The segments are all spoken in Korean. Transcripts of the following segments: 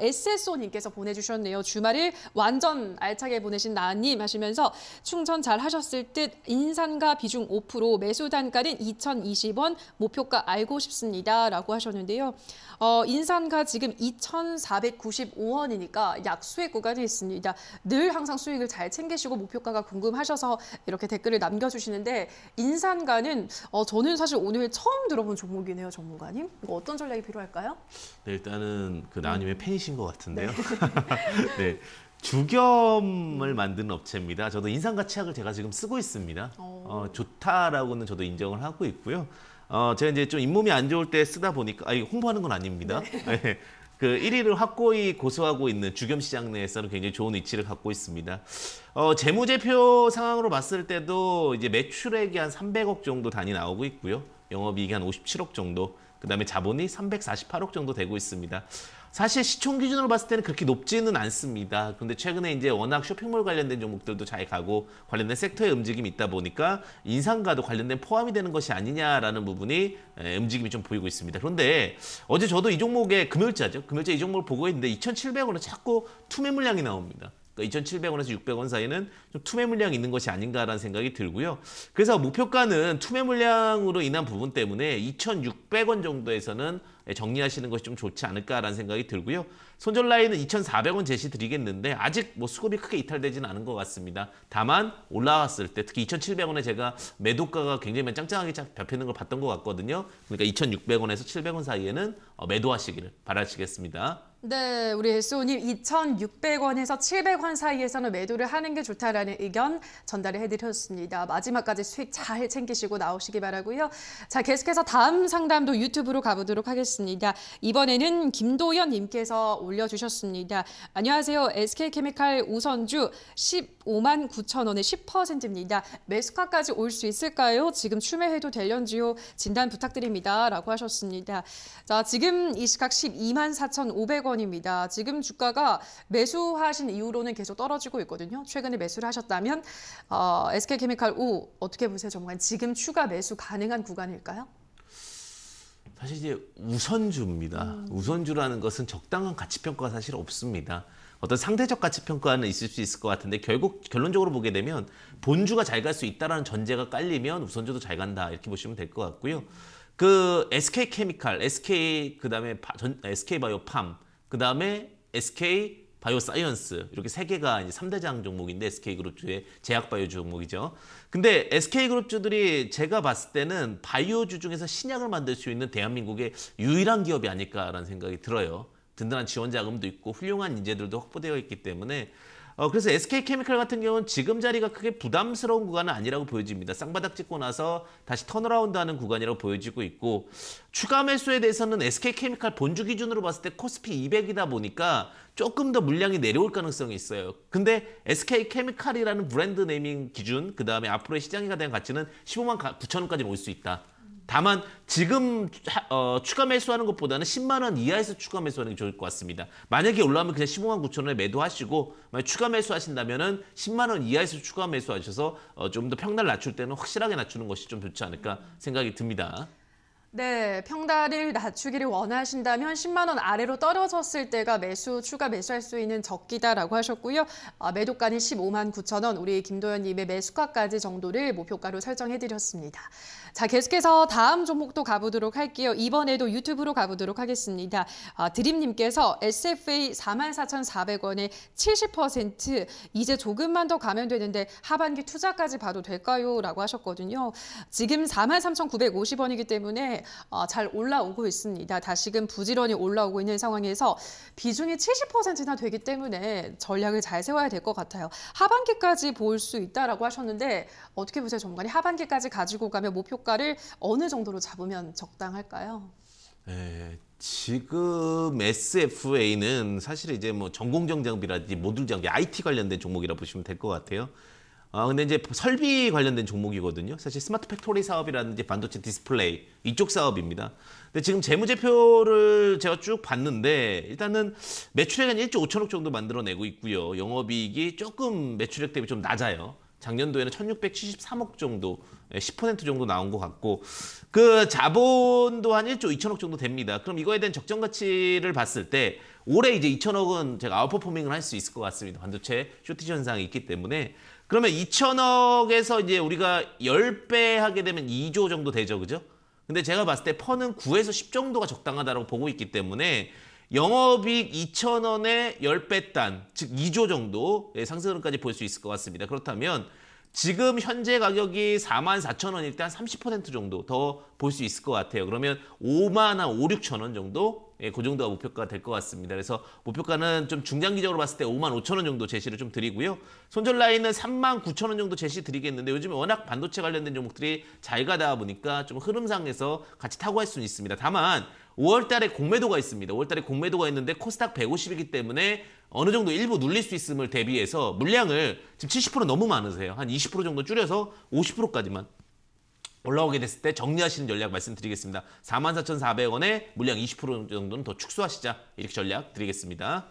SSO님께서 보내주셨네요. 주말을 완전 알차게 보내신 나 님 하시면서 충전 잘 하셨을 듯 인산가 비중 5% 매수 단가는 2,020원 목표가 알고 싶습니다. 라고 하셨는데요. 어, 인산가 지금 2,495원이니까 약수의 구간에 있습니다. 늘 항상 수익을 잘 챙기시고 목표가가 궁금하셔서 이렇게 댓글을 남겨주시는데 인산가는 어, 저는 사실 오늘 처음 들어본 종목이네요. 전문가님. 이거 뭐 어떤 전략이 필요할까요? 네, 일단은 그 나님의 팬이 처이신것 같은데요. 네. 네. 주겸을 만드는 업체입니다. 저도 인상가치학을 제가 지금 쓰고 있습니다. 어, 좋다라고는 저도 인정을 하고 있고요. 어, 제가 이제 좀 잇몸이 안 좋을 때 쓰다 보니까, 아, 홍보하는 건 아닙니다. 네. 네. 그 1위를 확고히 고수하고 있는 주겸 시장 내에서는 굉장히 좋은 위치를 갖고 있습니다. 어, 재무제표 상황으로 봤을 때도 이제 매출액이 한 300억 정도 단위 나오고 있고요. 영업이익이 한 57억 정도, 그 다음에 자본이 348억 정도 되고 있습니다. 사실 시총 기준으로 봤을 때는 그렇게 높지는 않습니다. 그런데 최근에 이제 워낙 쇼핑몰 관련된 종목들도 잘 가고 관련된 섹터의 움직임이 있다 보니까 인상과도 관련된 포함이 되는 것이 아니냐라는 부분이 움직임이 좀 보이고 있습니다. 그런데 어제 저도 이 종목의 금요일자죠. 금요일자 이 종목을 보고 있는데 2,700원은 자꾸 투매 물량이 나옵니다. 그러니까 2,700원에서 600원 사이는 좀 투매 물량이 있는 것이 아닌가라는 생각이 들고요. 그래서 목표가는 투매 물량으로 인한 부분 때문에 2,600원 정도에서는 정리하시는 것이 좀 좋지 않을까라는 생각이 들고요. 손절 라인은 2,400원 제시 드리겠는데 아직 뭐 수급이 크게 이탈되지는 않은 것 같습니다. 다만 올라왔을 때 특히 2,700원에 제가 매도가가 굉장히 짱짱하게 잡히는 걸 봤던 것 같거든요. 그러니까 2,600원에서 700원 사이에는 매도하시기를 바라시겠습니다. 네, 우리 예수님 2,600원에서 700원 사이에서는 매도를 하는 게 좋다라는 의견 전달을 해드렸습니다. 마지막까지 수익 잘 챙기시고 나오시기 바라고요. 자, 계속해서 다음 상담도 유튜브로 가보도록 하겠습니다. 이번에는 김도연 님께서 올려주셨습니다. 안녕하세요. SK케미칼 우선주 15만 9천 원에 10%입니다. 매수가까지 올 수 있을까요? 지금 추매해도 될련지요? 진단 부탁드립니다. 라고 하셨습니다. 자, 지금 이 시각 12만 4,500원 원입니다. 지금 주가가 매수하신 이후로는 계속 떨어지고 있거든요. 최근에 매수를 하셨다면 어, SK케미칼 우 어떻게 보세요, 정관? 지금 추가 매수 가능한 구간일까요? 사실 이제 우선주입니다. 음. 우선주라는 것은 적당한 가치평가가 사실 없습니다. 어떤 상대적 가치평가는 있을 수 있을 것 같은데 결국 결론적으로 보게 되면 본주가 잘 갈 수 있다라는 전제가 깔리면 우선주도 잘 간다 이렇게 보시면 될 것 같고요. 그 SK 케미칼, SK 그다음에 바, 전, SK 바이오 팜그 다음에 SK 바이오사이언스 이렇게 세 개가 이제 3대장 종목인데 SK그룹주의 제약바이오 종목이죠. 근데 SK그룹주들이 제가 봤을 때는 바이오주 중에서 신약을 만들 수 있는 대한민국의 유일한 기업이 아닐까라는 생각이 들어요. 든든한 지원 자금도 있고 훌륭한 인재들도 확보되어 있기 때문에 어, 그래서 SK케미칼 같은 경우는 지금 자리가 크게 부담스러운 구간은 아니라고 보여집니다. 쌍바닥 찍고 나서 다시 턴어라운드 하는 구간이라고 보여지고 있고 추가 매수에 대해서는 SK케미칼 본주 기준으로 봤을 때 코스피 200이다 보니까 조금 더 물량이 내려올 가능성이 있어요. 근데 SK케미칼이라는 브랜드 네이밍 기준 그 다음에 앞으로의 시장에 대한 가치는 15만 9천원까지 올 수 있다. 다만 지금 어, 추가 매수하는 것보다는 10만 원 이하에서 추가 매수하는 게 좋을 것 같습니다. 만약에 올라오면 그냥 15만 9천 원에 매도하시고 만약 추가 매수하신다면 은 10만 원 이하에서 추가 매수하셔서 어, 좀 더 평날 낮출 때는 확실하게 낮추는 것이 좀 좋지 않을까 생각이 듭니다. 네, 평달을 낮추기를 원하신다면 10만 원 아래로 떨어졌을 때가 매수 추가 매수할 수 있는 적기다라고 하셨고요. 아, 매도가는 15만 9천 원, 우리 김도현 님의 매수가까지 정도를 목표가로 설정해 드렸습니다. 자, 계속해서 다음 종목도 가보도록 할게요. 이번에도 유튜브로 가보도록 하겠습니다. 아, 드림 님께서 SFA 44,400원에 70% 이제 조금만 더 가면 되는데 하반기 투자까지 봐도 될까요? 라고 하셨거든요. 지금 43,950원이기 때문에 어, 잘 올라오고 있습니다. 다시금 부지런히 올라오고 있는 상황에서 비중이 70%나 되기 때문에 전략을 잘 세워야 될 것 같아요. 하반기까지 볼 수 있다라고 하셨는데 어떻게 보세요, 전문가님? 하반기까지 가지고 가면 목표가를 어느 정도로 잡으면 적당할까요? 에, 네, 지금 SFA는 사실 이제 뭐 전공정 장비라든지 모듈 장비, IT 관련된 종목이라 보시면 될 것 같아요. 아, 근데 이제 설비 관련된 종목이거든요. 사실 스마트 팩토리 사업이라든지 반도체 디스플레이 이쪽 사업입니다. 근데 지금 재무제표를 제가 쭉 봤는데 일단은 매출액은 1조 5천억 정도 만들어내고 있고요. 영업이익이 조금 매출액 대비 좀 낮아요. 작년도에는 1673억 정도 10% 예, 정도 나온 것 같고 그 자본도 한 1조 2천억 정도 됩니다. 그럼 이거에 대한 적정 가치를 봤을 때 올해 이제 2천억은 제가 아웃퍼포밍을 할 수 있을 것 같습니다. 반도체 쇼티지 현상이 있기 때문에 그러면 2천억에서 이제 우리가 10배 하게 되면 2조 정도 되죠. 그죠? 근데 제가 봤을 때 퍼는 9에서 10 정도가 적당하다고 보고 있기 때문에 영업이익 2천원에 10배 단, 즉 2조 정도의 상승률까지볼 수 있을 것 같습니다. 그렇다면 지금 현재 가격이 4만 4천 원일 때 한 30% 정도 더 볼 수 있을 것 같아요. 그러면 5만 한 5, 6천 원 정도 예, 그 정도가 목표가 될 것 같습니다. 그래서 목표가는 좀 중장기적으로 봤을 때 5만 5천 원 정도 제시를 좀 드리고요. 손절 라인은 3만 9천 원 정도 제시 드리겠는데 요즘에 워낙 반도체 관련된 종목들이 잘 가다 보니까 좀 흐름상에서 같이 타고 할 수는 있습니다. 다만 5월 달에 공매도가 있습니다. 5월 달에 공매도가 있는데 코스닥 150이기 때문에 어느 정도 일부 눌릴 수 있음을 대비해서 물량을 지금 70% 너무 많으세요. 한 20% 정도 줄여서 50%까지만 올라오게 됐을 때 정리하시는 전략 말씀드리겠습니다. 44,400원에 물량 20% 정도는 더 축소하시자 이렇게 전략 드리겠습니다.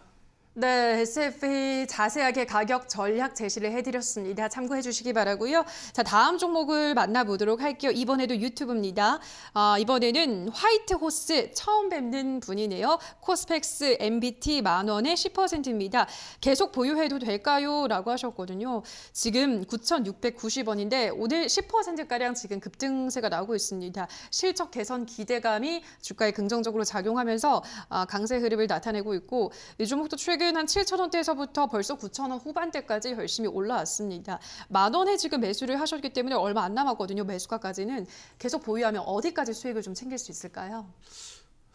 네, SFA 자세하게 가격 전략 제시를 해드렸습니다. 참고해 주시기 바라고요. 자, 다음 종목을 만나보도록 할게요. 이번에도 유튜브입니다. 아, 이번에는 화이트 호스 처음 뵙는 분이네요. 코스펙스 MBT 만 원에 10%입니다. 계속 보유해도 될까요? 라고 하셨거든요. 지금 9,690원인데 오늘 10%가량 지금 급등세가 나오고 있습니다. 실적 개선 기대감이 주가에 긍정적으로 작용하면서 아, 강세 흐름을 나타내고 있고 이 종목도 최근 최근 한 7천 원대에서부터 벌써 9천 원 후반대까지 열심히 올라왔습니다. 만 원에 지금 매수를 하셨기 때문에 얼마 안 남았거든요. 매수가까지는 계속 보유하면 어디까지 수익을 좀 챙길 수 있을까요?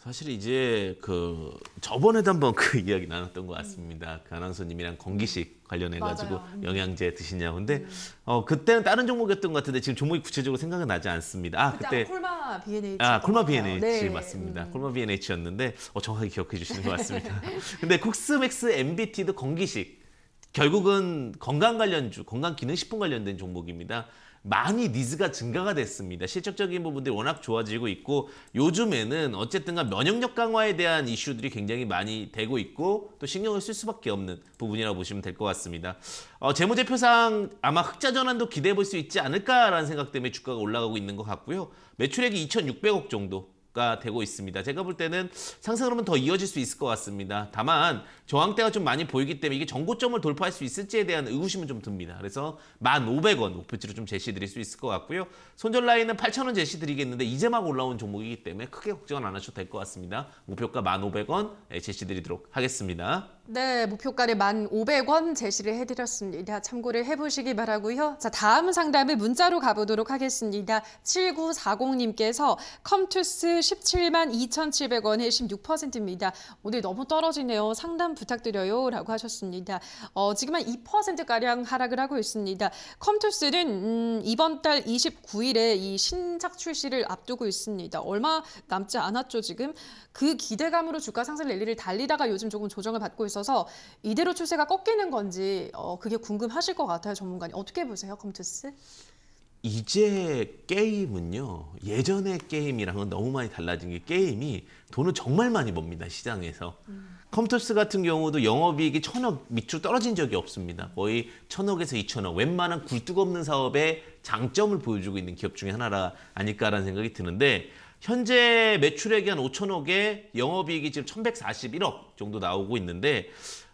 사실 이제 그 저번에도 한번 그 이야기 나눴던 것 같습니다. 음. 그 아나운서님이랑 건기식 관련해 가지고 영양제 드시냐 고 근데 음. 어 그때는 다른 종목이었던 것 같은데 지금 종목이 구체적으로 생각은 나지 않습니다. 아 그때 콜마 b h 아 콜마 BNH 네. 맞습니다. 음. 콜마 BNH였는데 어, 정확하게 기억해 주시는 것 같습니다. 네. 근데 국스맥스 MBT도 건기식 결국은 건강 관련주, 건강 기능식품 관련된 종목입니다. 많이 니즈가 증가가 됐습니다. 실적적인 부분들이 워낙 좋아지고 있고 요즘에는 어쨌든간 면역력 강화에 대한 이슈들이 굉장히 많이 되고 있고 또 신경을 쓸 수밖에 없는 부분이라고 보시면 될 것 같습니다. 어, 재무제표상 아마 흑자 전환도 기대해 볼 수 있지 않을까라는 생각 때문에 주가가 올라가고 있는 것 같고요. 매출액이 2,600억 정도 가 되고 있습니다. 제가 볼 때는 상승 으로는더 이어질 수 있을 것 같습니다. 다만 저항대가 좀 많이 보이기 때문에 이게 전고점을 돌파할 수 있을지에 대한 의구심은 좀 듭니다. 그래서 1,500원 목표치로 좀 제시드릴 수 있을 것 같고요. 손절 라인은 8,000원 제시드리겠는데 이제 막 올라온 종목이기 때문에 크게 걱정은 안 하셔도 될 것 같습니다. 목표가 1,500원 제시드리도록 하겠습니다. 네, 목표가를 만5 0 0원 제시를 해드렸습니다. 참고를 해보시기 바라고요. 자, 다음 상담을 문자로 가보도록 하겠습니다. 7940님께서 컴투스 17만 2,700원에 16%입니다. 오늘 너무 떨어지네요. 상담 부탁드려요. 라고 하셨습니다. 어, 지금 한 2%가량 하락을 하고 있습니다. 컴투스는 음, 이번 달 29일에 이 신작 출시를 앞두고 있습니다. 얼마 남지 않았죠, 지금? 그 기대감으로 주가 상승 랠리를 달리다가 요즘 조금 조정을 받고 있어서 있어서 이대로 추세가 꺾이는 건지 어, 그게 궁금하실 것 같아요, 전문가님. 어떻게 보세요, 컴투스 이제 게임은요 예전의 게임이랑은 너무 많이 달라진 게 게임이 돈을 정말 많이 법니다 시장에서 음. 컴투스 같은 경우도 영업이익이 천억 밑으로 떨어진 적이 없습니다 거의 천억에서 이천억 웬만한 굴뚝 없는 사업의 장점을 보여주고 있는 기업 중에 하나라 아닐까라는 생각이 드는데 현재 매출액이 한 5천억에 영업이익이 지금 1141억 정도 나오고 있는데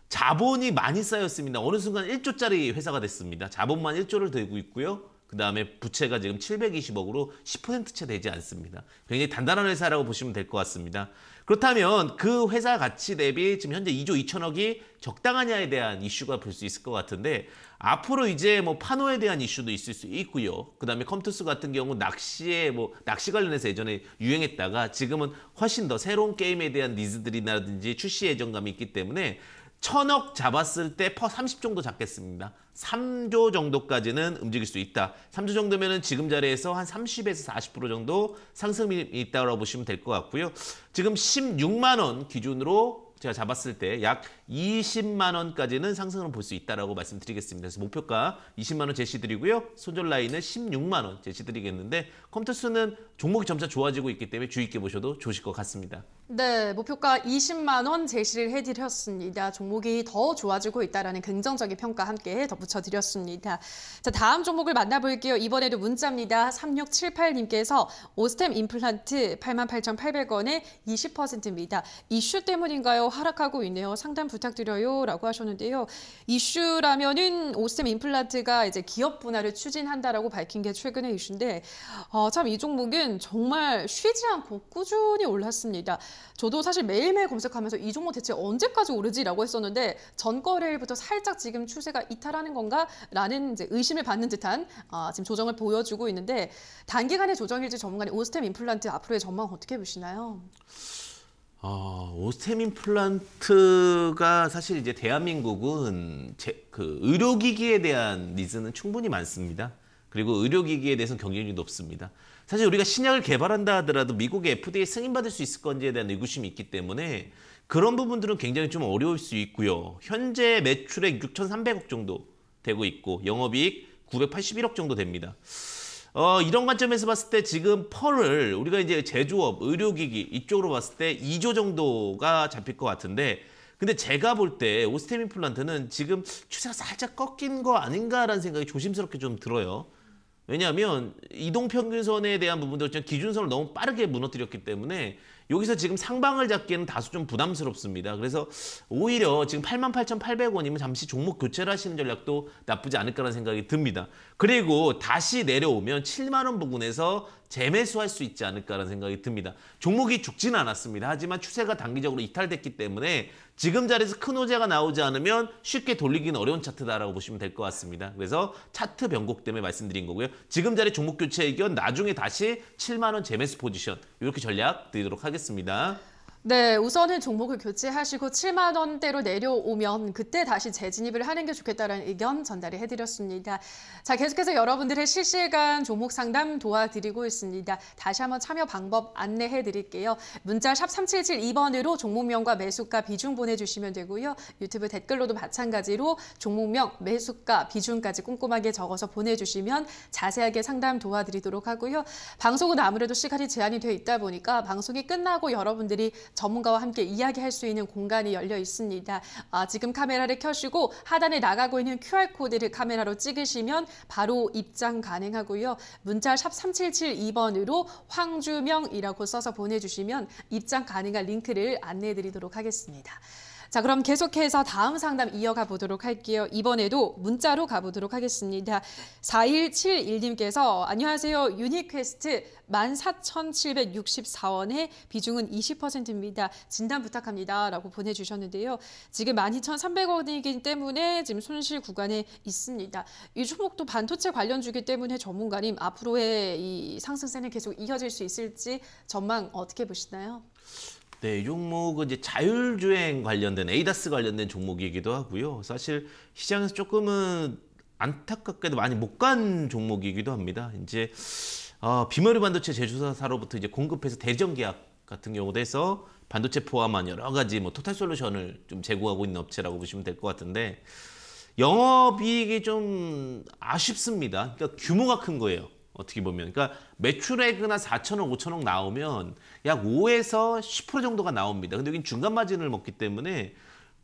자본이 많이 쌓였습니다. 어느 순간 1조짜리 회사가 됐습니다. 자본만 1조를 들고 있고요. 그 다음에 부채가 지금 720억으로 10%채 되지 않습니다. 굉장히 단단한 회사라고 보시면 될 것 같습니다. 그렇다면 그 회사 가치 대비 지금 현재 2조 2천억이 적당하냐에 대한 이슈가 볼 수 있을 것 같은데 앞으로 이제 뭐 파노에 대한 이슈도 있을 수 있고요. 그다음에 컴투스 같은 경우 낚시에 뭐 낚시 관련해서 예전에 유행했다가 지금은 훨씬 더 새로운 게임에 대한 니즈들이라든지 출시 예정감이 있기 때문에 천억 잡았을 때 퍼 30 정도 잡겠습니다. 3조 정도까지는 움직일 수 있다. 3조 정도면은 지금 자리에서 한 30에서 40% 정도 상승이 있다고 보시면 될 것 같고요. 지금 16만 원 기준으로 제가 잡았을 때 약 20만 원까지는 상승을 볼 수 있다라고 말씀드리겠습니다. 그래서 목표가 20만 원 제시드리고요. 손절 라인은 16만 원 제시드리겠는데 컴투스는 종목이 점차 좋아지고 있기 때문에 주의 깊게 보셔도 좋으실 것 같습니다. 네, 목표가 20만 원 제시를 해드렸습니다. 종목이 더 좋아지고 있다라는 긍정적인 평가 함께 덧붙여 드렸습니다. 자, 다음 종목을 만나볼게요. 이번에도 문자입니다. 3678님께서 오스템 임플란트 88,800원에 20%입니다. 이슈 때문인가요? 하락하고 있네요. 상담 부탁드려요라고 하셨는데요. 이슈라면은 오스템 임플란트가 이제 기업 분할을 추진한다라고 밝힌 게 최근의 이슈인데 어, 어, 참이 종목은 정말 쉬지 않고 꾸준히 올랐습니다. 저도 사실 매일매일 검색하면서 이 종목 대체 언제까지 오르지라고 했었는데 전거래일부터 살짝 지금 추세가 이탈하는 건가라는 이제 의심을 받는 듯한 어, 지금 조정을 보여주고 있는데 단기간의 조정일지 전문가님 오스템 임플란트 앞으로의 전망 어떻게 보시나요? 어, 오스템 임플란트가 사실 이제 대한민국은 제, 그 의료기기에 대한 니즈는 충분히 많습니다. 그리고 의료기기에 대해서는 경쟁률이 높습니다. 사실 우리가 신약을 개발한다 하더라도 미국의 FDA 승인받을 수 있을 건지에 대한 의구심이 있기 때문에 그런 부분들은 굉장히 좀 어려울 수 있고요. 현재 매출액 6,300억 정도 되고 있고 영업이익 981억 정도 됩니다. 어, 이런 관점에서 봤을 때 지금 펄을 우리가 이제 제조업, 의료기기 이쪽으로 봤을 때 2조 정도가 잡힐 것 같은데 근데 제가 볼 때 오스테민 플란트는 지금 추세가 살짝 꺾인 거 아닌가라는 생각이 조심스럽게 좀 들어요. 왜냐하면 이동평균선에 대한 부분도 기준선을 너무 빠르게 무너뜨렸기 때문에 여기서 지금 상방을 잡기에는 다소 좀 부담스럽습니다. 그래서 오히려 지금 88,800원이면 잠시 종목 교체를 하시는 전략도 나쁘지 않을까라는 생각이 듭니다. 그리고 다시 내려오면 7만원 부근에서 재매수할 수 있지 않을까라는 생각이 듭니다. 종목이 죽지는 않았습니다. 하지만 추세가 단기적으로 이탈됐기 때문에 지금 자리에서 큰 호재가 나오지 않으면 쉽게 돌리기는 어려운 차트다라고 보시면 될 것 같습니다. 그래서 차트 변곡 때문에 말씀드린 거고요. 지금 자리 종목 교체 의견 나중에 다시 7만 원 재매수 포지션 이렇게 전략 드리도록 하겠습니다. 네, 우선은 종목을 교체하시고 7만 원대로 내려오면 그때 다시 재진입을 하는 게 좋겠다라는 의견 전달을 해드렸습니다. 자, 계속해서 여러분들의 실시간 종목 상담 도와드리고 있습니다. 다시 한번 참여 방법 안내해드릴게요. 문자 샵 3772번으로 종목명과 매수가 비중 보내주시면 되고요. 유튜브 댓글로도 마찬가지로 종목명, 매수가, 비중까지 꼼꼼하게 적어서 보내주시면 자세하게 상담 도와드리도록 하고요. 방송은 아무래도 시간이 제한이 돼 있다 보니까 방송이 끝나고 여러분들이 전문가와 함께 이야기할 수 있는 공간이 열려 있습니다. 아, 지금 카메라를 켜시고 하단에 나가고 있는 QR코드를 카메라로 찍으시면 바로 입장 가능하고요. 문자 샵 3772번으로 황주명이라고 써서 보내주시면 입장 가능한 링크를 안내해 드리도록 하겠습니다. 자, 그럼 계속해서 다음 상담 이어가 보도록 할게요. 이번에도 문자로 가보도록 하겠습니다. 4171님께서 안녕하세요. 유니퀘스트 14,764원의 비중은 20%입니다. 진단 부탁합니다. 라고 보내주셨는데요. 지금 12,300원이기 때문에 지금 손실 구간에 있습니다. 이주목도 반도체 관련 주기 때문에 전문가님 앞으로의 이 상승세는 계속 이어질 수 있을지 전망 어떻게 보시나요? 네, 이 종목은 이제 자율주행 관련된 에이다스 관련된 종목이기도 하고요. 사실 시장에서 조금은 안타깝게도 많이 못 간 종목이기도 합니다. 이제 어, 비머리 반도체 제조사로부터 사 이제 공급해서 대전 계약 같은 경우도 해서 반도체 포함한 여러 가지 뭐 토탈 솔루션을 좀 제공하고 있는 업체라고 보시면 될 것 같은데 영업이익이 좀 아쉽습니다. 그러니까 규모가 큰 거예요. 어떻게 보면 그러니까 매출액은 한 4천억, 5천억 나오면 약 5에서 10% 정도가 나옵니다. 근데 여긴 중간 마진을 먹기 때문에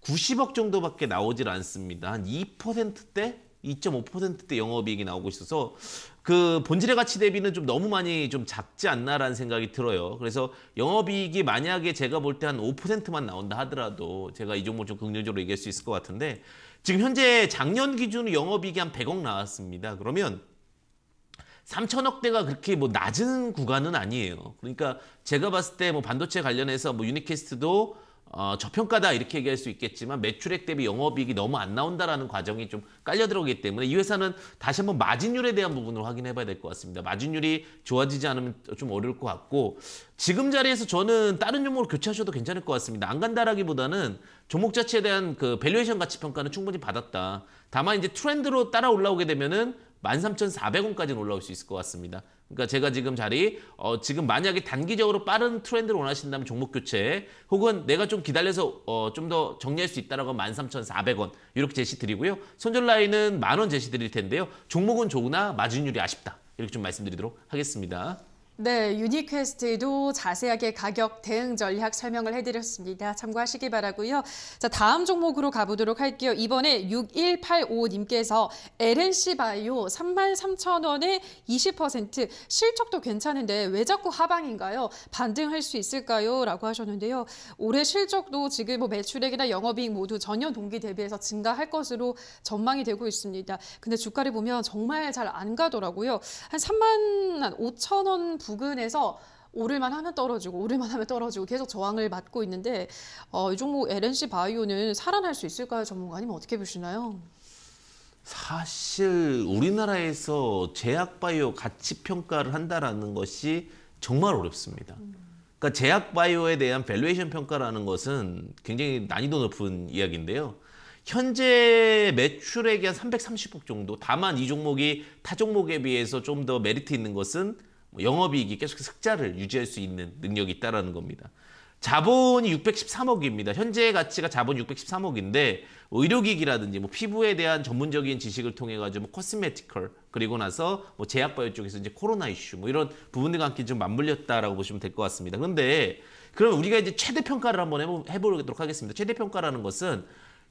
90억 정도밖에 나오질 않습니다. 한 2%대 2.5%대 영업이익이 나오고 있어서 그 본질의 가치 대비는 좀 너무 많이 좀 작지 않나라는 생각이 들어요. 그래서 영업이익이 만약에 제가 볼 때 한 5%만 나온다 하더라도 제가 이 종목 좀 긍정적으로 얘기할 수 있을 것 같은데 지금 현재 작년 기준 영업이익이 한 100억 나왔습니다. 그러면 3천억대가 그렇게 뭐 낮은 구간은 아니에요. 그러니까 제가 봤을 때 뭐 반도체 관련해서 뭐 유니캐스트도 어, 저평가다 이렇게 얘기할 수 있겠지만 매출액 대비 영업이익이 너무 안 나온다라는 과정이 좀 깔려 들어오기 때문에 이 회사는 다시 한번 마진율에 대한 부분을 확인해 봐야 될 것 같습니다. 마진율이 좋아지지 않으면 좀 어려울 것 같고 지금 자리에서 저는 다른 종목으로 교체하셔도 괜찮을 것 같습니다. 안 간다라기보다는 종목 자체에 대한 그 밸류에이션 가치 평가는 충분히 받았다. 다만 이제 트렌드로 따라 올라오게 되면은 13,400원까지는 올라올 수 있을 것 같습니다. 그러니까 제가 지금 자리 어, 지금 만약에 단기적으로 빠른 트렌드를 원하신다면 종목 교체 혹은 내가 좀 기다려서 어, 좀 더 정리할 수 있다라고 13,400원 이렇게 제시 드리고요. 손절 라인은 만원 제시 드릴 텐데요. 종목은 좋으나 마진율이 아쉽다. 이렇게 좀 말씀드리도록 하겠습니다. 네, 유니퀘스트도 자세하게 가격 대응 전략 설명을 해드렸습니다. 참고하시기 바라고요. 자, 다음 종목으로 가보도록 할게요. 이번에 6185님께서 LNC 바이오 33,000원에 20% 실적도 괜찮은데 왜 자꾸 하방인가요? 반등할 수 있을까요? 라고 하셨는데요. 올해 실적도 지금 뭐 매출액이나 영업이익 모두 전년 동기 대비해서 증가할 것으로 전망이 되고 있습니다. 근데 주가를 보면 정말 잘 안 가더라고요. 한3 5 0 0 0원 부근에서 오를만 하면 떨어지고 오를만 하면 떨어지고 계속 저항을 맞고 있는데 어, 이 종목 LNC 바이오는 살아날 수 있을까요? 전문가님 어떻게 보시나요? 사실 우리나라에서 제약바이오 가치 평가를 한다라 것이 정말 어렵습니다. 음. 그러니까 제약바이오에 대한 밸류에이션 평가라는 것은 굉장히 난이도 높은 이야기인데요. 현재 매출액이 한 330억 정도. 다만 이 종목이 타 종목에 비해서 좀 더 메리트 있는 것은 뭐 영업이익이 계속해서 흑자를 유지할 수 있는 능력이 있다라는 겁니다. 자본이 613억입니다. 현재의 가치가 자본 613억인데 의료기기라든지 뭐 피부에 대한 전문적인 지식을 통해 가지고 뭐 코스메티컬 그리고 나서 뭐 제약바이오 쪽에서 이제 코로나 이슈 뭐 이런 부분들과 함께 좀 맞물렸다라고 보시면 될 것 같습니다. 그런데 그럼 우리가 이제 최대 평가를 한번 해보도록 하겠습니다. 최대 평가라는 것은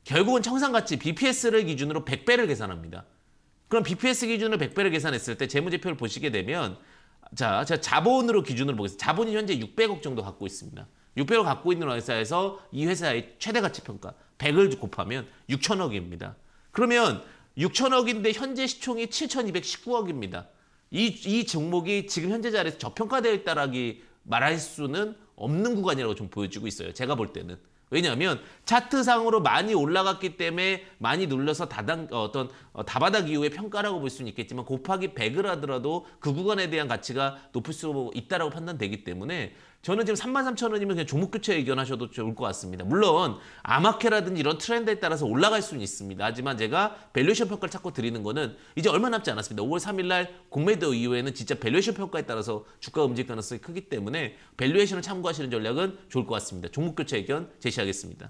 결국은 청산가치 BPS를 기준으로 100배를 계산합니다. 그럼 BPS 기준으로 100배를 계산했을 때 재무제표를 보시게 되면 자, 제가 자본으로 기준으로 보겠습니다. 자본이 현재 600억 정도 갖고 있습니다. 600억 갖고 있는 회사에서 이 회사의 최대 가치 평가 100을 곱하면 6천억입니다. 그러면 6천억인데 현재 시총이 7,219억입니다. 이, 이 종목이 지금 현재 자리에서 저평가되어 있다라기 말할 수는 없는 구간이라고 좀 보여지고 있어요. 제가 볼 때는. 왜냐하면 차트상으로 많이 올라갔기 때문에 많이 눌러서 다단 어, 어떤 어, 다바닥 이후의 평가라고 볼 수는 있겠지만 곱하기 100을 하더라도 그 구간에 대한 가치가 높을 수 있다라고 판단되기 때문에 저는 지금 33,000원이면 그냥 종목 교체 의견하셔도 좋을 것 같습니다. 물론 아마케라든지 이런 트렌드에 따라서 올라갈 수는 있습니다. 하지만 제가 밸류션 에이 평가를 찾고 드리는 거는 이제 얼마 남지 않았습니다. 5월 3일 날 공매도 이후에는 진짜 밸류션 에이 평가에 따라서 주가 움직 일 가능성이 크기 때문에 밸류에이션을 참고하시는 전략은 좋을 것 같습니다. 종목 교체 의견 제시하겠습니다.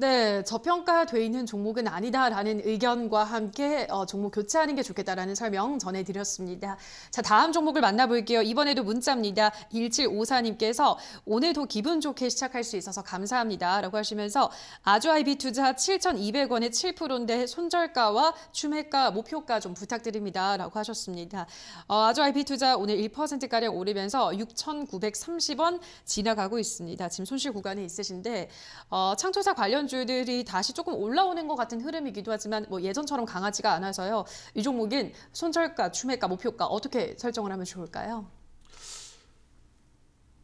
네, 저평가돼 있는 종목은 아니다라는 의견과 함께 어, 종목 교체하는 게 좋겠다라는 설명 전해드렸습니다. 자, 다음 종목을 만나볼게요. 이번에도 문자입니다. 1754님께서 오늘도 기분 좋게 시작할 수 있어서 감사합니다. 라고 하시면서 아주아이비 투자 7,200원에 7%인데 손절가와 추매가, 목표가 좀 부탁드립니다. 라고 하셨습니다. 어, 아주아이비 투자 오늘 1%가량 오르면서 6,930원 지나가고 있습니다. 지금 손실 구간에 있으신데 어, 창조사 관련 관주들이 다시 조금 올라오는 것 같은 흐름이기도 하지만 뭐 예전처럼 강하지가 않아서요. 이 종목인 손절가, 추매가, 목표가 어떻게 설정을 하면 좋을까요?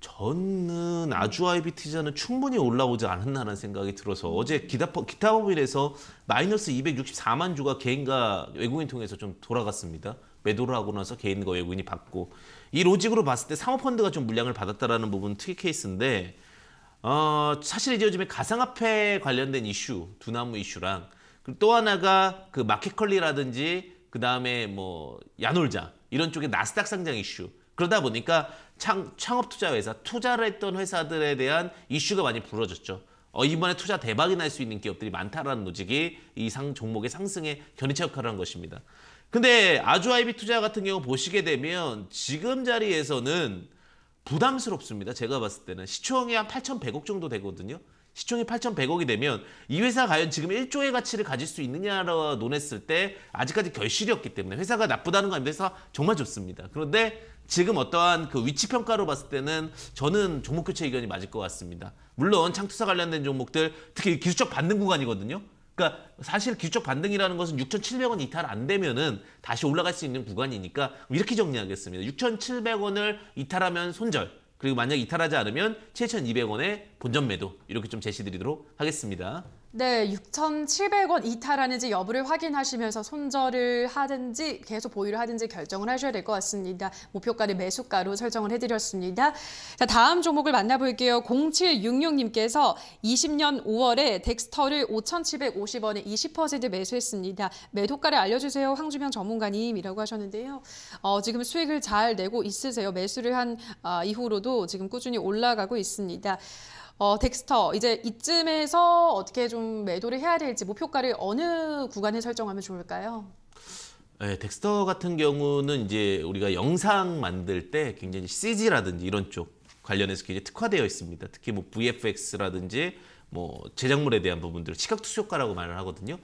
저는 아주 IBT자는 충분히 올라오지 않았나라는 생각이 들어서 어제 기타, 법인에서 마이너스 264만 주가 개인과 외국인 통해서 좀 돌아갔습니다. 매도를 하고 나서 개인과 외국인이 받고 이 로직으로 봤을 때 상호펀드가 좀 물량을 받았다라는 부분 특이 케이스인데 어, 사실 이제 요즘에 가상화폐 관련된 이슈, 두나무 이슈랑 그리고 또 하나가 그 마켓컬리라든지 그 다음에 뭐 야놀자 이런 쪽에 나스닥 상장 이슈 그러다 보니까 창, 창업 투자 회사 투자를 했던 회사들에 대한 이슈가 많이 불어졌죠. 어, 이번에 투자 대박이 날 수 있는 기업들이 많다라는 노직이 이 상 종목의 상승에 견인체 역할을 한 것입니다. 근데 아주아이비 투자 같은 경우 보시게 되면 지금 자리에서는 부담스럽습니다. 제가 봤을 때는 시총이 한 8,100억 정도 되거든요. 시총이 8,100억이 되면 이 회사 과연 지금 1조의 가치를 가질 수 있느냐로 논했을 때 아직까지 결실이 없기 때문에 회사가 나쁘다는 거 아닙니다. 회사 정말 좋습니다. 그런데 지금 어떠한 그 위치 평가로 봤을 때는 저는 종목 교체 의견이 맞을 것 같습니다. 물론 창투사 관련된 종목들 특히 기술적 받는 구간이거든요. 그러니까 사실 기초 반등이라는 것은 6,700원 이탈 안 되면은 다시 올라갈 수 있는 구간이니까 이렇게 정리하겠습니다. 6,700원을 이탈하면 손절. 그리고 만약 이탈하지 않으면 7,200원에 본전 매도 이렇게 좀 제시드리도록 하겠습니다. 네, 6,700원 이탈하는지 여부를 확인하시면서 손절을 하든지 계속 보유를 하든지 결정을 하셔야 될 것 같습니다. 목표가를 매수가로 설정을 해드렸습니다. 자, 다음 종목을 만나볼게요. 0766님께서 20년 5월에 덱스터를 5,750원에 20% 매수했습니다. 매도가를 알려주세요. 황주명 전문가님이라고 하셨는데요. 어, 지금 수익을 잘 내고 있으세요. 매수를 한 어, 이후로도 지금 꾸준히 올라가고 있습니다. 어, 덱스터 이제 이쯤에서 어떻게 좀 매도를 해야 될지 목표가를 어느 구간에 설정하면 좋을까요? 네, 덱스터 같은 경우는 이제 우리가 영상 만들 때 굉장히 CG라든지 이런 쪽 관련해서 굉장히 특화되어 있습니다. 특히 뭐 VFX라든지 뭐 제작물에 대한 부분들 시각투수 효과라고 말을 하거든요.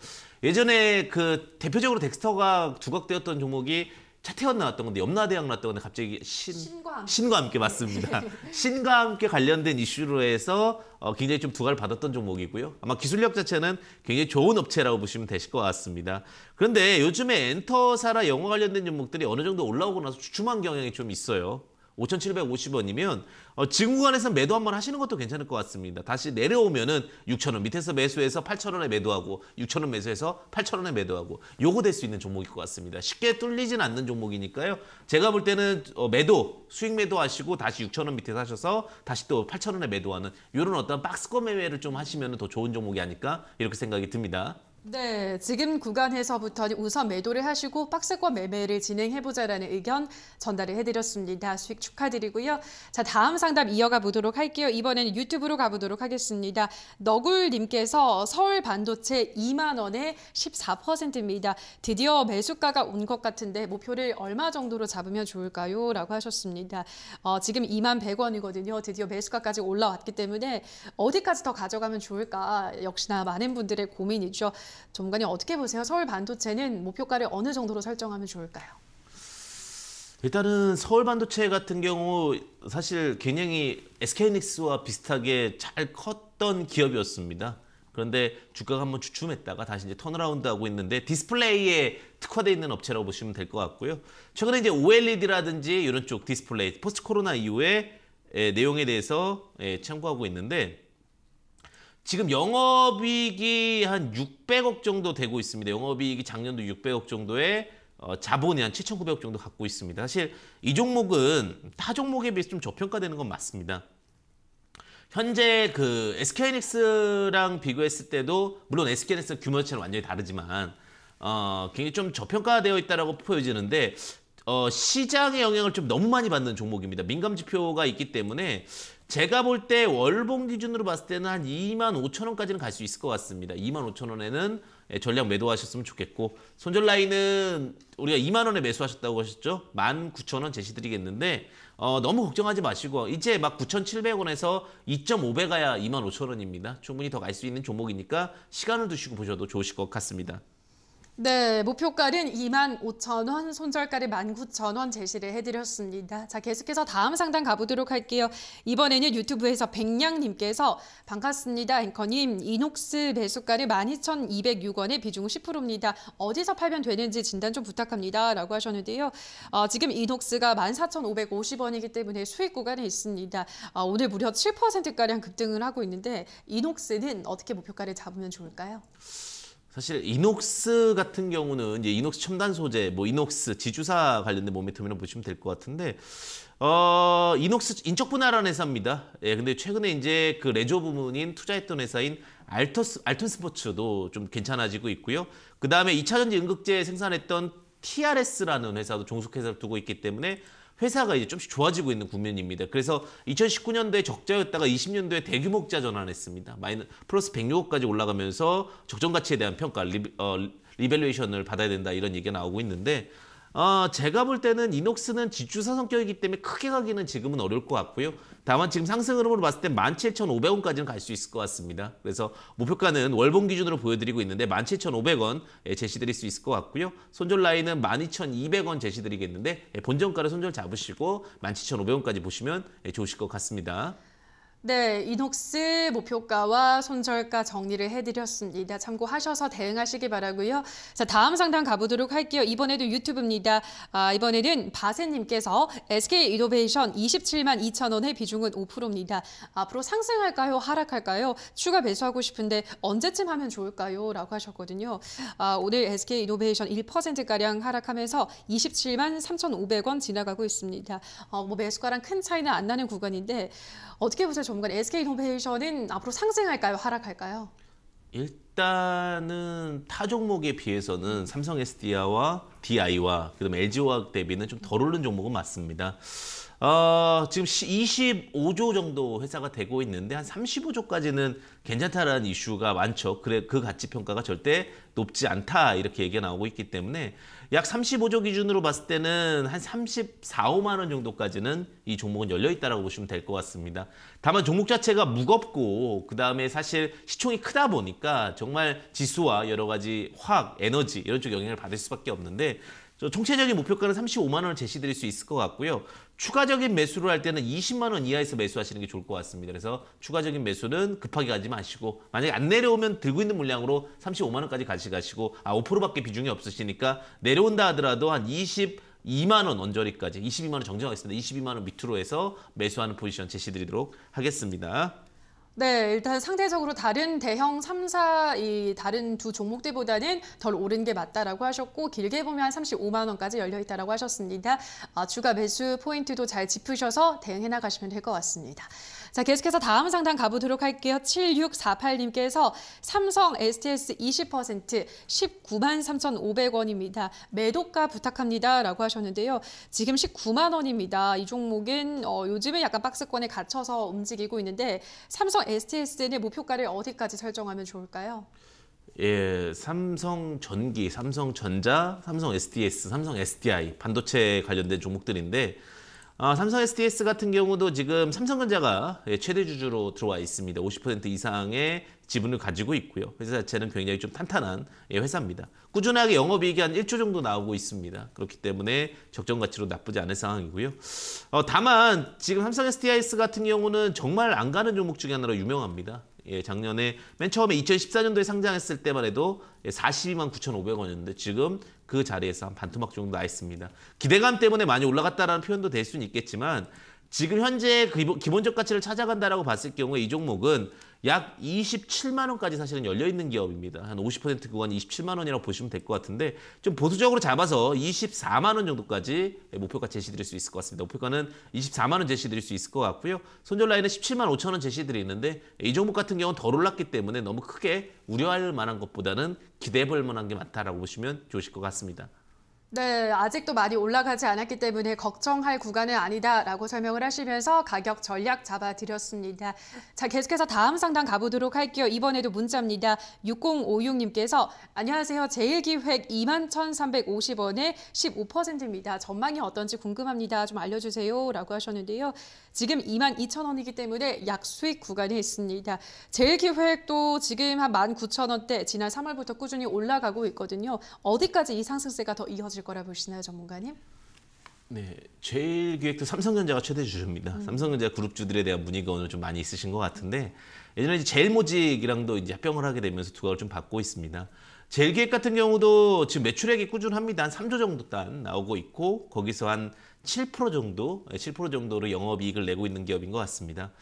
예전에 그 대표적으로 덱스터가 두각되었던 종목이 차태현 나왔던 건데 염라대학 나왔던 건데 갑자기 신, 신과, 함께. 신과 함께 맞습니다. 네. 신과 함께 관련된 이슈로 해서 어, 굉장히 좀 두각을 받았던 종목이고요. 아마 기술력 자체는 굉장히 좋은 업체라고 보시면 되실 것 같습니다. 그런데 요즘에 엔터사라 영어 관련된 종목들이 어느 정도 올라오고 나서 주춤한 경향이 좀 있어요. 5,750원이면 어, 증후구에서 매도 한 번 하시는 것도 괜찮을 것 같습니다. 다시 내려오면은 6,000원 밑에서 매수해서 8,000원에 매도하고 6,000원 매수해서 8,000원에 매도하고 요거 될 수 있는 종목일 것 같습니다. 쉽게 뚫리진 않는 종목이니까요. 제가 볼 때는 어, 매도 수익 매도하시고 다시 6,000원 밑에 사셔서 다시 또 8,000원에 매도하는 이런 어떤 박스권 매매를 좀 하시면 더 좋은 종목이 아닐까 이렇게 생각이 듭니다. 네, 지금 구간에서부터 우선 매도를 하시고 박스권 매매를 진행해보자라는 의견 전달을 해드렸습니다. 수익 축하드리고요. 자, 다음 상담 이어가 보도록 할게요. 이번에는 유튜브로 가보도록 하겠습니다. 너굴님께서 서울 반도체 2만 원에 14%입니다. 드디어 매수가가 온 것 같은데 목표를 얼마 정도로 잡으면 좋을까요? 라고 하셨습니다. 어, 지금 2만 100원이거든요. 드디어 매수가까지 올라왔기 때문에 어디까지 더 가져가면 좋을까? 역시나 많은 분들의 고민이죠. 전문가님 어떻게 보세요? 서울 반도체는 목표가를 어느 정도로 설정하면 좋을까요? 일단은 서울 반도체 같은 경우 사실 개념이 SK닉스와 비슷하게 잘 컸던 기업이었습니다. 그런데 주가가 한번 주춤했다가 다시 이제 턴어라운드 하고 있는데 디스플레이에 특화되어 있는 업체라고 보시면 될 것 같고요. 최근에 이제 OLED라든지 이런 쪽 디스플레이 포스트 코로나 이후에 예, 내용에 대해서 예, 참고하고 있는데 지금 영업이익이 한 600억 정도 되고 있습니다. 영업이익이 작년도 600억 정도에 어, 자본이 한 7,900억 정도 갖고 있습니다. 사실 이 종목은 타 종목에 비해서 좀 저평가되는 건 맞습니다. 현재 그 SK이닉스랑 비교했을 때도 물론 SK이닉스 규모 자체는 완전히 다르지만 어, 굉장히 좀 저평가되어 있다라고 보여지는데 어, 시장의 영향을 좀 너무 많이 받는 종목입니다. 민감 지표가 있기 때문에 제가 볼 때 월봉 기준으로 봤을 때는 한 2만 5천 원까지는 갈 수 있을 것 같습니다. 2만 5천 원에는 예, 전략 매도하셨으면 좋겠고 손절 라인은 우리가 2만 원에 매수하셨다고 하셨죠? 1만 9천 원 제시드리겠는데 어, 너무 걱정하지 마시고 이제 막 9,700원에서 2.5배 가야 2만 5천 원입니다. 충분히 더 갈 수 있는 종목이니까 시간을 두시고 보셔도 좋으실 것 같습니다. 네, 목표가는 2 5 0 0원 손절가를 1 9천원 제시를 해드렸습니다. 자, 계속해서 다음 상담 가보도록 할게요. 이번에는 유튜브에서 백냥님께서 반갑습니다. 앵커님, 이녹스 매수가를 12,206원에 비중 10%입니다. 어디서 팔면 되는지 진단 좀 부탁합니다. 라고 하셨는데요. 어, 지금 이녹스가 14,550원이기 때문에 수익 구간에 있습니다. 어, 오늘 무려 7%가량 급등을 하고 있는데 이녹스는 어떻게 목표가를 잡으면 좋을까요? 사실 이녹스 같은 경우는 이제 이녹스 첨단 소재, 뭐 이녹스 지주사 관련된 모멘텀이라고 보시면 될 것 같은데 어, 이녹스 인적 분할한 회사입니다. 예, 근데 최근에 이제 그레조 부문인 투자했던 회사인 알터스 알톤 스포츠도 좀 괜찮아지고 있고요. 그다음에 이차전지 응극제 생산했던 TRS라는 회사도 종속회사를 두고 있기 때문에 회사가 이제 좀씩 좋아지고 있는 국면입니다. 그래서 2019년도에 적자였다가 20년도에 대규모 흑자 전환했습니다. 마이너 플러스 106억까지 올라가면서 적정 가치에 대한 평가 리, 어, 리밸레이션을 받아야 된다 이런 얘기가 나오고 있는데 어, 제가 볼 때는 이녹스는 지주사 성격이기 때문에 크게 가기는 지금은 어려울 것 같고요. 다만 지금 상승 흐름으로 봤을 때 17,500원까지는 갈 수 있을 것 같습니다. 그래서 목표가는 월봉 기준으로 보여드리고 있는데 17,500원 예, 제시드릴 수 있을 것 같고요. 손절 라인은 12,200원 제시드리겠는데 예, 본전가를 손절 잡으시고 17,500원까지 보시면 예, 좋으실 것 같습니다. 네, 이녹스 목표가와 손절가 정리를 해드렸습니다. 참고하셔서 대응하시기 바라고요. 자, 다음 상담 가보도록 할게요. 이번에도 유튜브입니다. 아, 이번에는 바세님께서 SK 이노베이션 27만 2천 원의 비중은 5%입니다. 앞으로 상승할까요? 하락할까요? 추가 매수하고 싶은데 언제쯤 하면 좋을까요? 라고 하셨거든요. 아, 오늘 SK 이노베이션 1%가량 하락하면서 27만 3,500원 지나가고 있습니다. 어, 뭐 매수가랑 큰 차이는 안 나는 구간인데 어떻게 보세요? 전문가 SK 이노베이션은 앞으로 상승할까요? 하락할까요? 일단은 타 종목에 비해서는 삼성 SDI와 DI와 그다음에 LG화학 대비는 좀 덜 오른 종목은 맞습니다. 어, 지금 25조 정도 회사가 되고 있는데 한 35조까지는 괜찮다라는 이슈가 많죠. 그래 그 가치 평가가 절대 높지 않다 이렇게 얘기가 나오고 있기 때문에 약 35조 기준으로 봤을 때는 한 34, 5만 원 정도까지는 이 종목은 열려 있다라고 보시면 될 것 같습니다. 다만 종목 자체가 무겁고 그 다음에 사실 시총이 크다 보니까 정말 지수와 여러 가지 화학, 에너지 이런 쪽 영향을 받을 수밖에 없는데 총체적인 목표가는 35만 원을 제시드릴 수 있을 것 같고요. 추가적인 매수를 할 때는 20만 원 이하에서 매수하시는 게 좋을 것 같습니다. 그래서 추가적인 매수는 급하게 가지 마시고 만약에 안 내려오면 들고 있는 물량으로 35만 원까지 가져가시고 아 5%밖에 비중이 없으시니까 내려온다 하더라도 한 20... 2만원 언저리까지 22만원 정정하겠습니다. 22만원 밑으로 해서 매수하는 포지션 제시드리도록 하겠습니다. 네, 일단 상대적으로 다른 대형 3사 이 다른 두 종목들보다는 덜 오른 게 맞다라고 하셨고 길게 보면 한 35만 원까지 열려 있다라고 하셨습니다. 아, 추가 매수 포인트도 잘 짚으셔서 대응해 나가시면 될 것 같습니다. 자, 계속해서 다음 상담 가보도록 할게요. 7648님께서 삼성 STS 20% 19만 3,500원입니다. 매도가 부탁합니다. 라고 하셨는데요. 지금 19만 원입니다. 이 종목은 어, 요즘에 약간 박스권에 갇혀서 움직이고 있는데 삼성 STS는 목표가를 어디까지 설정하면 좋을까요? 예, 삼성전기, 삼성전자, 삼성 STS, 삼성 SDI 반도체 관련된 종목들인데 아, 삼성 SDS 같은 경우도 지금 삼성전자가 예, 최대 주주로 들어와 있습니다. 50% 이상의 지분을 가지고 있고요. 회사 자체는 굉장히 좀 탄탄한 예, 회사입니다. 꾸준하게 영업이익이 한 1조 정도 나오고 있습니다. 그렇기 때문에 적정 가치로 나쁘지 않은 상황이고요. 어, 다만 지금 삼성 SDS 같은 경우는 정말 안 가는 종목 중에 하나로 유명합니다. 예, 작년에 맨 처음에 2014년도에 상장했을 때만 해도 42만 예, 9,500원이었는데 지금 그 자리에서 한 반토막 정도 나 있습니다. 기대감 때문에 많이 올라갔다라는 표현도 될 수는 있겠지만 지금 현재 기본적 가치를 찾아간다라고 봤을 경우에 이 종목은 약 27만 원까지 사실은 열려 있는 기업입니다. 한 50% 구간 27만 원이라고 보시면 될 것 같은데 좀 보수적으로 잡아서 24만 원 정도까지 목표가 제시드릴 수 있을 것 같습니다. 목표가는 24만 원 제시드릴 수 있을 것 같고요. 손절 라인은 17만 5천 원 제시드리는데 이 종목 같은 경우는 덜 올랐기 때문에 너무 크게 우려할 만한 것보다는 기대해 볼 만한 게 많다라고 보시면 좋으실 것 같습니다. 네, 아직도 많이 올라가지 않았기 때문에 걱정할 구간은 아니다라고 설명을 하시면서 가격 전략 잡아드렸습니다. 자, 계속해서 다음 상담 가보도록 할게요. 이번에도 문자입니다. 6056님께서 안녕하세요. 제일기획 21,350원에 15%입니다. 전망이 어떤지 궁금합니다. 좀 알려주세요. 라고 하셨는데요. 지금 22,000원이기 때문에 약수익 구간에 있습니다. 제일기획도 지금 한 19,000원대 지난 3월부터 꾸준히 올라가고 있거든요. 어디까지 이 상승세가 더 이어질 이루 거라 보시나요, 전문가님? 네, 제일 기획도 삼성전자가 최대 주주입니다. 음. 삼성전자 그룹주들에 대한 문의가 오늘 좀 많이 있으신 것 같은데 예전에 이제 제일모직이랑도 이제 합병을 하게 되면서 두각을 좀 받고 있습니다. 제일기획 같은 경우도 지금 매출액이 꾸준합니다. 한 3조 정도 단 나오고 있고 거기서 한 7% 정도, 7% 예, 정도로 영업이익을 내고 있는 기업인 것 같습니다.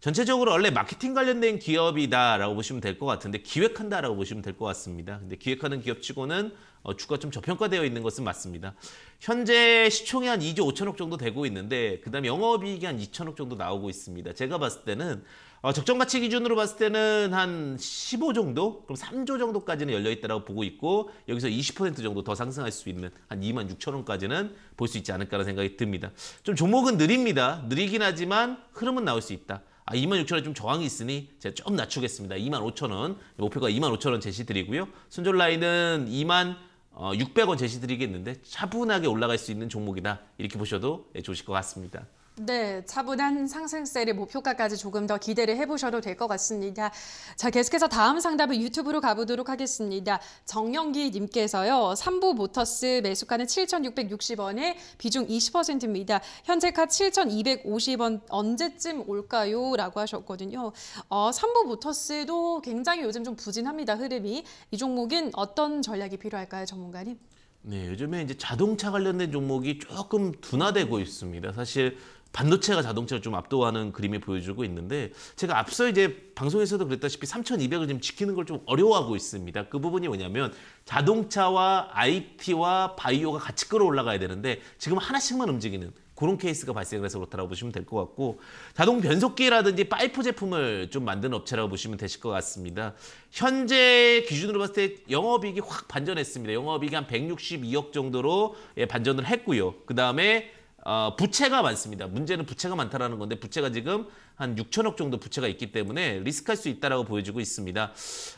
전체적으로 원래 마케팅 관련된 기업이다라고 보시면 될 것 같은데 기획한다라고 보시면 될 것 같습니다. 근데 기획하는 기업치고는 어, 주가 좀 저평가되어 있는 것은 맞습니다. 현재 시총이 한 2조 5천억 정도 되고 있는데 그다음에 영업이익이 한 2천억 정도 나오고 있습니다. 제가 봤을 때는 어, 적정 가치 기준으로 봤을 때는 한 15 정도? 그럼 3조 정도까지는 열려있다고 보고 있고 여기서 20% 정도 더 상승할 수 있는 한 2만 6천 원까지는 볼 수 있지 않을까라는 생각이 듭니다. 좀 종목은 느립니다. 느리긴 하지만 흐름은 나올 수 있다. 아, 2만 6천 원에 좀 저항이 있으니 제가 좀 낮추겠습니다. 2만 5천 원, 목표가 2만 5천 원 제시드리고요. 순절 라인은 2만 600원 어, 제시드리겠는데 차분하게 올라갈 수 있는 종목이다 이렇게 보셔도 예, 좋으실 것 같습니다. 네, 차분한 상승세를 목표가까지 조금 더 기대를 해보셔도 될 것 같습니다. 자, 계속해서 다음 상담은 유튜브로 가보도록 하겠습니다. 정영기 님께서요. 삼부 모터스 매수가는 7,660원에 비중 20%입니다. 현재 가 7,250원 언제쯤 올까요? 라고 하셨거든요. 어, 삼부 모터스도 굉장히 요즘 좀 부진합니다. 흐름이. 이 종목은 어떤 전략이 필요할까요? 전문가님. 네, 요즘에 이제 자동차 관련된 종목이 조금 둔화되고 있습니다. 사실 반도체가 자동차를 좀 압도하는 그림이 보여주고 있는데 제가 앞서 이제 방송에서도 그랬다시피 3,200을 지금 지키는 걸 좀 어려워하고 있습니다. 그 부분이 뭐냐면 자동차와 IT와 바이오가 같이 끌어올라가야 되는데 지금 하나씩만 움직이는 그런 케이스가 발생해서 그렇다고 보시면 될 것 같고 자동 변속기라든지 파이프 제품을 좀 만드는 업체라고 보시면 되실 것 같습니다. 현재 기준으로 봤을 때 영업이익이 확 반전했습니다. 영업이익이 한 162억 정도로 예, 반전을 했고요. 그 다음에 어, 부채가 많습니다. 문제는 부채가 많다라는 건데 부채가 지금 한 6천억 정도 부채가 있기 때문에 리스크할 수 있다라고 보여지고 있습니다.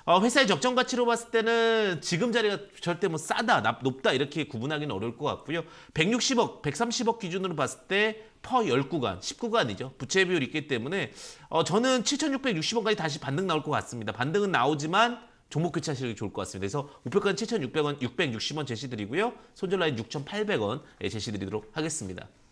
어, 회사의 적정 가치로 봤을 때는 지금 자리가 절대 뭐 싸다, 높다 이렇게 구분하기는 어려울 것 같고요. 160억, 130억 기준으로 봤을 때 퍼 10구간, 19구간이죠. 부채 비율이 있기 때문에 어, 저는 7,660원까지 다시 반등 나올 것 같습니다. 반등은 나오지만 종목 교체하시는 게 좋을 것 같습니다. 그래서 우표가는 7,600원, 660원 제시드리고요. 손절라인 6,800원 제시드리도록 하겠습니다.